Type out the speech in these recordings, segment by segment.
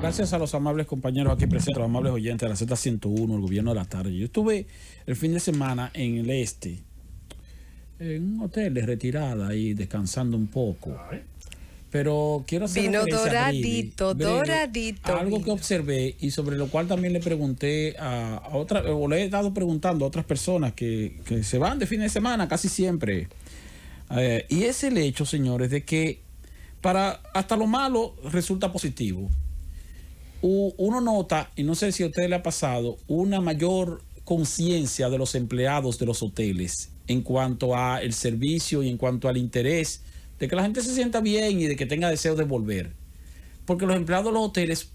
Gracias a los amables compañeros aquí presentes, los amables oyentes de la Z101, el gobierno de la tarde. Yo estuve el fin de semana en el este, en un hotel de retirada y descansando un poco. Pero quiero hacer Vino doradito, doradito. Algo que observé y sobre lo cual también le pregunté a, otras, otra, o le he estado preguntando a otras personas que, se van de fin de semana casi siempre. Eh, y es el hecho, señores, de que para hasta lo malo resulta positivo uno nota, y no sé si a usted le ha pasado, una mayor conciencia de los empleados de los hoteles en cuanto al servicio y en cuanto al interés de que la gente se sienta bien y de que tenga deseo de volver. Porque los empleados de los hoteles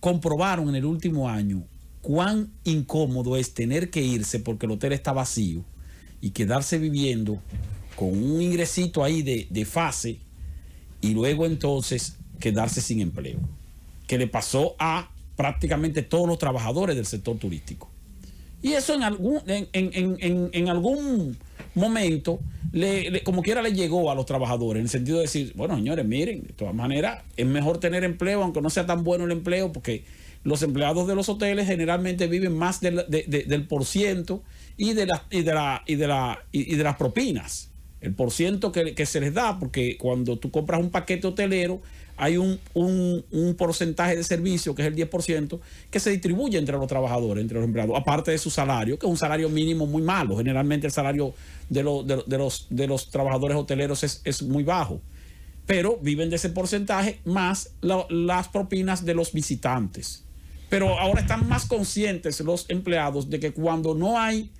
comprobaron en el último año cuán incómodo es tener que irse porque el hotel está vacío y quedarse viviendo con un ingresito ahí de, de fase y luego entonces quedarse sin empleo que le pasó a prácticamente todos los trabajadores del sector turístico. Y eso en algún, en, algún momento, le, como quiera, le llegó a los trabajadores, en el sentido de decir, bueno, señores, miren, de todas maneras, es mejor tener empleo, aunque no sea tan bueno el empleo, porque los empleados de los hoteles generalmente viven más del porciento... y de, las la, y de, la, de las propinas. El porciento que, que se les da, porque cuando tú compras un paquete hotelero, hay un, porcentaje de servicio, que es el 10%, que se distribuye entre los trabajadores, entre los empleados, aparte de su salario, que es un salario mínimo muy malo. Generalmente el salario de, los, de los trabajadores hoteleros es, muy bajo, pero viven de ese porcentaje más las propinas de los visitantes. Pero ahora están más conscientes los empleados de que cuando no hay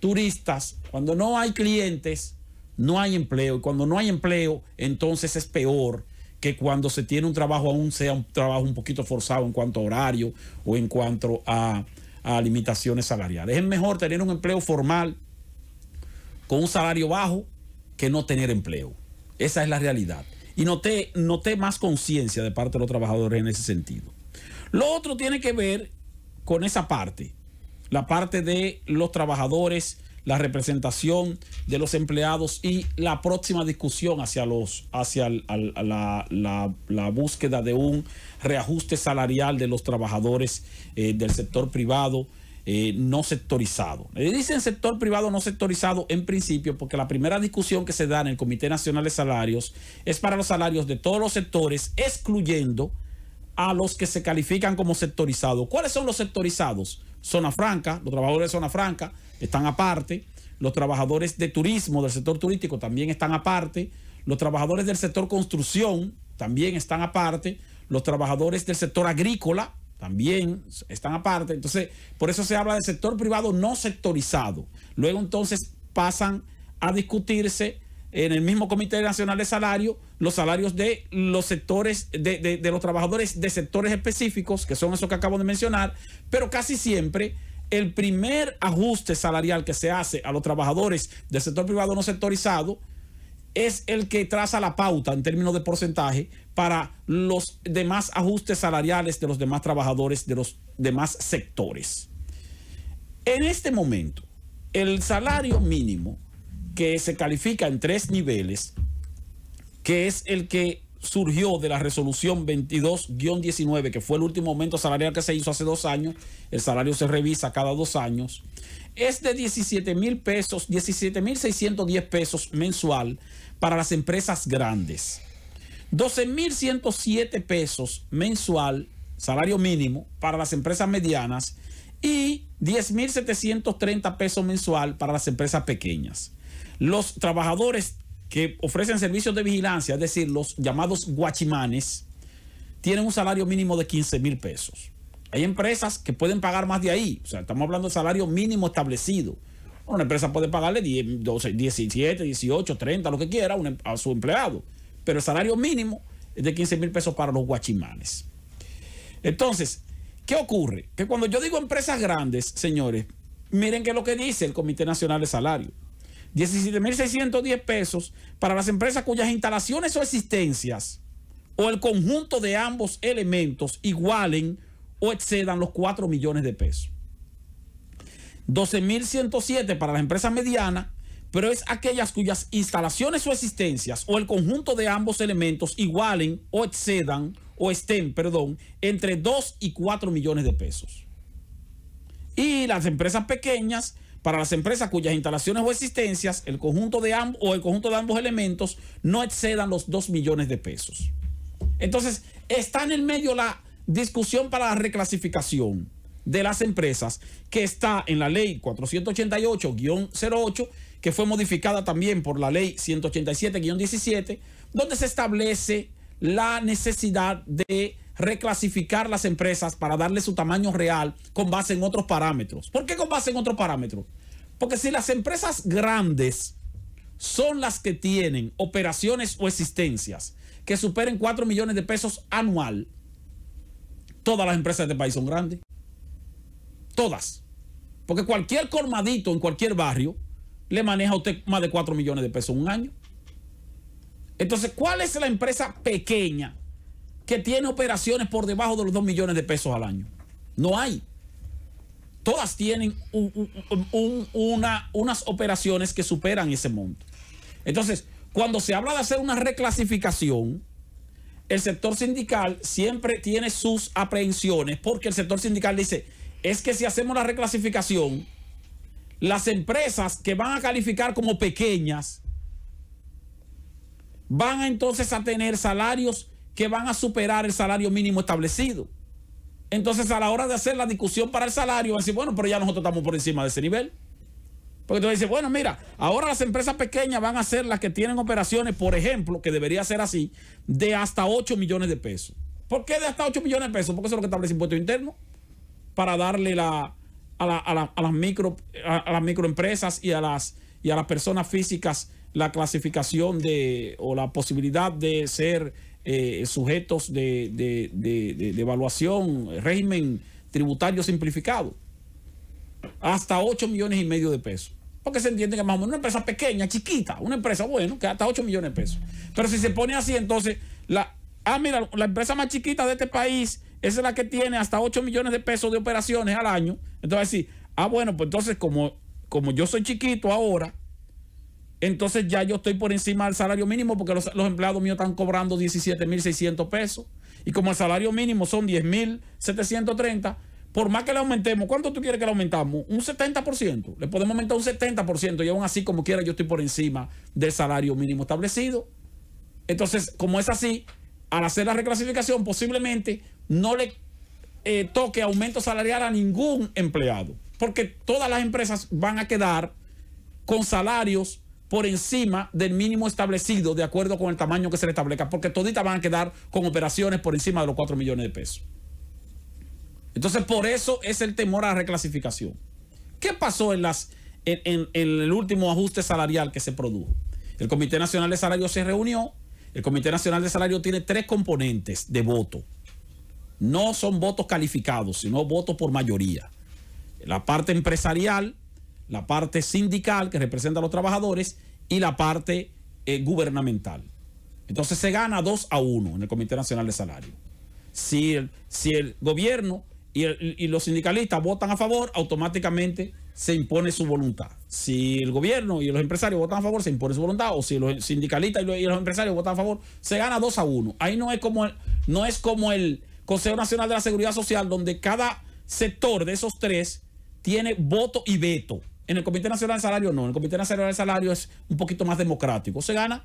turistas, cuando no hay clientes, no hay empleo. Y cuando no hay empleo, entonces es peor que cuando se tiene un trabajo aún sea un trabajo un poquito forzado en cuanto a horario o en cuanto a, limitaciones salariales. Es mejor tener un empleo formal con un salario bajo que no tener empleo. Esa es la realidad. Y noté más conciencia de parte de los trabajadores en ese sentido. Lo otro tiene que ver con esa parte, la parte de los trabajadores la representación de los empleados y la próxima discusión hacia, los, hacia la, búsqueda de un reajuste salarial de los trabajadores eh, del sector privado. Eh, no sectorizado. Eh, dicen sector privado no sectorizado en principio porque la primera discusión que se da en el Comité Nacional de Salarios es para los salarios de todos los sectores, excluyendo a los que se califican como sectorizados. ¿Cuáles son los sectorizados? Zona Franca, los trabajadores de Zona Franca están aparte, los trabajadores de turismo, del sector turístico también están aparte, los trabajadores del sector construcción también están aparte, los trabajadores del sector agrícola también están aparte. Entonces, por eso se habla de sector privado no sectorizado. Luego entonces pasan a discutirse en el mismo Comité Nacional de salarios los salarios de los sectores, de, de, de los trabajadores de sectores específicos, que son esos que acabo de mencionar, pero casi siempre el primer ajuste salarial que se hace a los trabajadores del sector privado no sectorizado es el que traza la pauta en términos de porcentaje para los demás ajustes salariales de los demás trabajadores de los demás sectores. En este momento, el salario mínimo que se califica en tres niveles, que es el que surgió de la resolución 22-19, que fue el último aumento salarial que se hizo hace dos años, el salario se revisa cada dos años, es de 17 mil pesos, 17 mil 610 pesos mensual para las empresas grandes, 12 mil 107 pesos mensual, salario mínimo para las empresas medianas y 10 mil 730 pesos mensual para las empresas pequeñas. Los trabajadores que ofrecen servicios de vigilancia, es decir, los llamados guachimanes, tienen un salario mínimo de 15 mil pesos. Hay empresas que pueden pagar más de ahí. O sea, estamos hablando de salario mínimo establecido. Una empresa puede pagarle 10, 12, 17, 18, 30, lo que quiera em, a su empleado. Pero el salario mínimo es de 15 mil pesos para los guachimanes. Entonces, ¿qué ocurre? Que cuando yo digo empresas grandes, señores, miren que es lo que dice el Comité Nacional de Salario. 17.610 pesos para las empresas cuyas instalaciones o existencias o el conjunto de ambos elementos igualen o excedan los 4 millones de pesos. 12.107 para las empresas medianas, pero es aquellas cuyas instalaciones o existencias o el conjunto de ambos elementos igualen o excedan o estén, perdón, entre 2 y 4 millones de pesos. Y las empresas pequeñas, para las empresas cuyas instalaciones o existencias, el conjunto de ambos o el conjunto de ambos elementos no excedan los 2 millones de pesos. Entonces, está en el medio la discusión para la reclasificación de las empresas que está en la ley 488-08, que fue modificada también por la ley 187-17, donde se establece la necesidad de reclasificar las empresas para darle su tamaño real con base en otros parámetros. ¿Por qué con base en otros parámetros? Porque si las empresas grandes son las que tienen operaciones o existencias que superen 4 millones de pesos anual, todas las empresas de este país son grandes. Todas. Porque cualquier colmadito en cualquier barrio le maneja a usted más de 4 millones de pesos un año. Entonces, ¿cuál es la empresa pequeña que tiene operaciones por debajo de los 2 millones de pesos al año. No hay. Todas tienen una, unas operaciones que superan ese monto. Entonces, cuando se habla de hacer una reclasificación, el sector sindical siempre tiene sus aprehensiones porque el sector sindical dice, es que si hacemos la reclasificación, las empresas que van a calificar como pequeñas van entonces a tener salarios que van a superar el salario mínimo establecido. Entonces, a la hora de hacer la discusión para el salario, van a decir, bueno, pero ya nosotros estamos por encima de ese nivel. Porque tú dices, bueno, mira, ahora las empresas pequeñas van a ser las que tienen operaciones, por ejemplo, que debería ser así, de hasta 8 millones de pesos. ¿Por qué de hasta 8 millones de pesos? Porque eso es lo que establece el impuesto interno para darle a, las micro, a, las microempresas y a las, y a las personas físicas la clasificación de o la posibilidad de ser eh, sujetos de, de, evaluación, régimen tributario simplificado, hasta 8 millones y medio de pesos. Porque se entiende que más o menos una empresa pequeña, chiquita, una empresa, bueno, que hasta 8 millones de pesos. Pero si se pone así, entonces, la, ah, mira, la empresa más chiquita de este país, es la que tiene hasta 8 millones de pesos de operaciones al año. Entonces, sí, ah, bueno, pues entonces como, como yo soy chiquito ahora, entonces ya yo estoy por encima del salario mínimo porque los, empleados míos están cobrando 17.600 pesos. Y como el salario mínimo son 10.730, por más que le aumentemos, ¿cuánto tú quieres que le aumentamos? Un 70%. Le podemos aumentar un 70% y aún así, como quiera, yo estoy por encima del salario mínimo establecido. Entonces, como es así, al hacer la reclasificación, posiblemente no le eh, toque aumento salarial a ningún empleado, porque todas las empresas van a quedar con salarios por encima del mínimo establecido de acuerdo con el tamaño que se le establezca, porque toditas van a quedar con operaciones por encima de los 4 millones de pesos. Entonces, por eso es el temor a la reclasificación. ¿Qué pasó en, las, en, el último ajuste salarial que se produjo? El Comité Nacional de salarios se reunió. El Comité Nacional de salarios tiene tres componentes de voto. No son votos calificados, sino votos por mayoría. La parte empresarial, la parte sindical que representa a los trabajadores y la parte eh, gubernamental. Entonces se gana 2 a 1 en el Comité Nacional de Salario. Si el, si el gobierno y, los sindicalistas votan a favor, automáticamente se impone su voluntad. Si el gobierno y los empresarios votan a favor, se impone su voluntad. O si los sindicalistas y los, empresarios votan a favor, se gana 2 a 1. Ahí no es como no es como el Consejo Nacional de la Seguridad Social, donde cada sector de esos tres tiene voto y veto. En el Comité Nacional de Salario no. En el Comité Nacional de Salario es un poquito más democrático. Se gana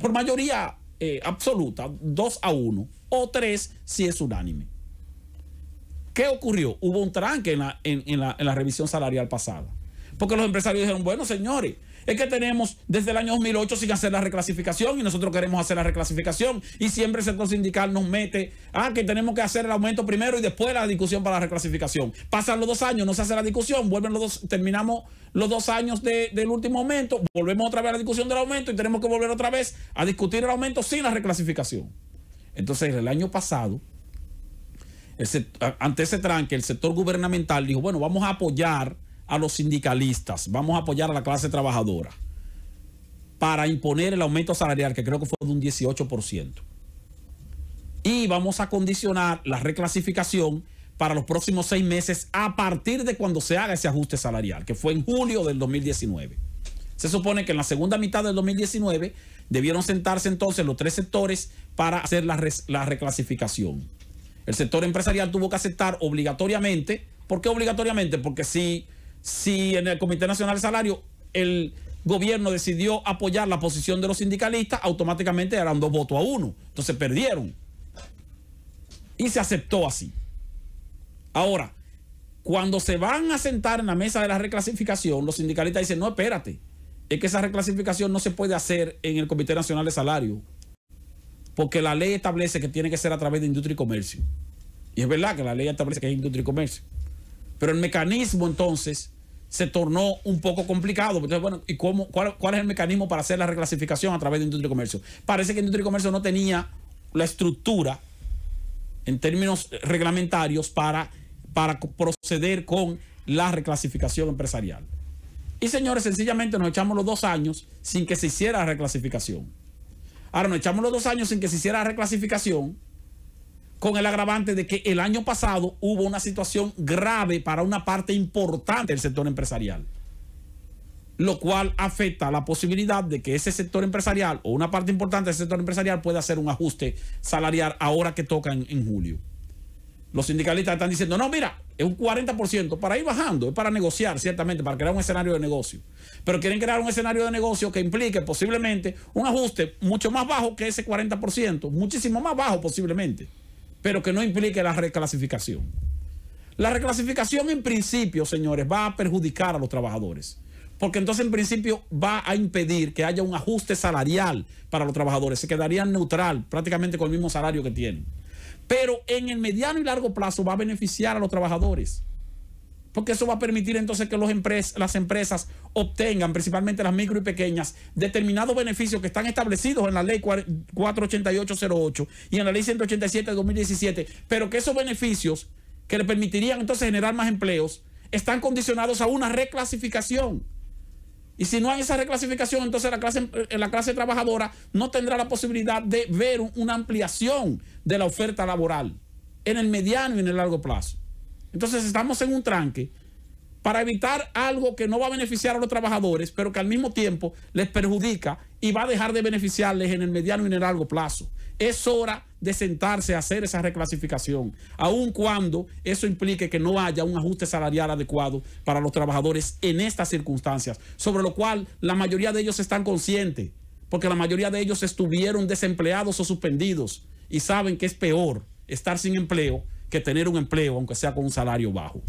por mayoría eh, absoluta, 2 a 1, o 3 si es unánime. ¿Qué ocurrió? Hubo un tranque en la, en la revisión salarial pasada. Porque los empresarios dijeron, bueno, señores, es que tenemos desde el año 2008 sin hacer la reclasificación y nosotros queremos hacer la reclasificación y siempre el sector sindical nos mete, ah, que tenemos que hacer el aumento primero y después la discusión para la reclasificación. Pasan los dos años, no se hace la discusión, vuelven los terminamos los dos años del último aumento, volvemos otra vez a la discusión del aumento y tenemos que volver otra vez a discutir el aumento sin la reclasificación. Entonces, el año pasado, ante ese tranque, el sector gubernamental dijo, bueno, vamos a apoyar a los sindicalistas, vamos a apoyar a la clase trabajadora para imponer el aumento salarial, que creo que fue de un 18%. Y vamos a condicionar la reclasificación para los próximos seis meses a partir de cuando se haga ese ajuste salarial, que fue en julio del 2019. Se supone que en la segunda mitad del 2019 debieron sentarse entonces los tres sectores para hacer la, reclasificación. El sector empresarial tuvo que aceptar obligatoriamente. ¿Por qué obligatoriamente? Porque si si en el Comité Nacional de Salario el gobierno decidió apoyar la posición de los sindicalistas, automáticamente eran dos votos a uno. Entonces perdieron. Y se aceptó así. Ahora, cuando se van a sentar en la mesa de la reclasificación, los sindicalistas dicen, no, espérate, es que esa reclasificación no se puede hacer en el Comité Nacional de Salario, porque la ley establece que tiene que ser a través de industria y comercio. Y es verdad que la ley establece que es industria y comercio. Pero el mecanismo entonces se tornó un poco complicado. Entonces, bueno, ¿y cómo, cuál, es el mecanismo para hacer la reclasificación a través de industria y comercio? Parece que industria y comercio no tenía la estructura en términos reglamentarios para, para proceder con la reclasificación empresarial. Y señores, sencillamente nos echamos los dos años sin que se hiciera reclasificación. Ahora nos echamos los dos años sin que se hiciera reclasificación con el agravante de que el año pasado hubo una situación grave para una parte importante del sector empresarial, lo cual afecta la posibilidad de que ese sector empresarial o una parte importante del sector empresarial pueda hacer un ajuste salarial ahora que toca en, julio. Los sindicalistas están diciendo, no, mira, es un 40% para ir bajando, es para negociar, ciertamente, para crear un escenario de negocio. Pero quieren crear un escenario de negocio que implique posiblemente un ajuste mucho más bajo que ese 40%, muchísimo más bajo posiblemente pero que no implique la reclasificación. La reclasificación en principio, señores, va a perjudicar a los trabajadores. Porque entonces en principio va a impedir que haya un ajuste salarial para los trabajadores. Se quedarían neutral prácticamente con el mismo salario que tienen. Pero en el mediano y largo plazo va a beneficiar a los trabajadores porque eso va a permitir entonces que las empresas obtengan, principalmente las micro y pequeñas, determinados beneficios que están establecidos en la ley 48808 y en la ley 187 de 2017, pero que esos beneficios que le permitirían entonces generar más empleos están condicionados a una reclasificación. Y si no hay esa reclasificación, entonces la clase, eh, la clase trabajadora no tendrá la posibilidad de ver una ampliación de la oferta laboral en el mediano y en el largo plazo. Entonces estamos en un tranque para evitar algo que no va a beneficiar a los trabajadores, pero que al mismo tiempo les perjudica y va a dejar de beneficiarles en el mediano y en el largo plazo. Es hora de sentarse a hacer esa reclasificación, aun cuando eso implique que no haya un ajuste salarial adecuado para los trabajadores en estas circunstancias, sobre lo cual la mayoría de ellos están conscientes, porque la mayoría de ellos estuvieron desempleados o suspendidos y saben que es peor estar sin empleo que tener un empleo, aunque sea con un salario bajo.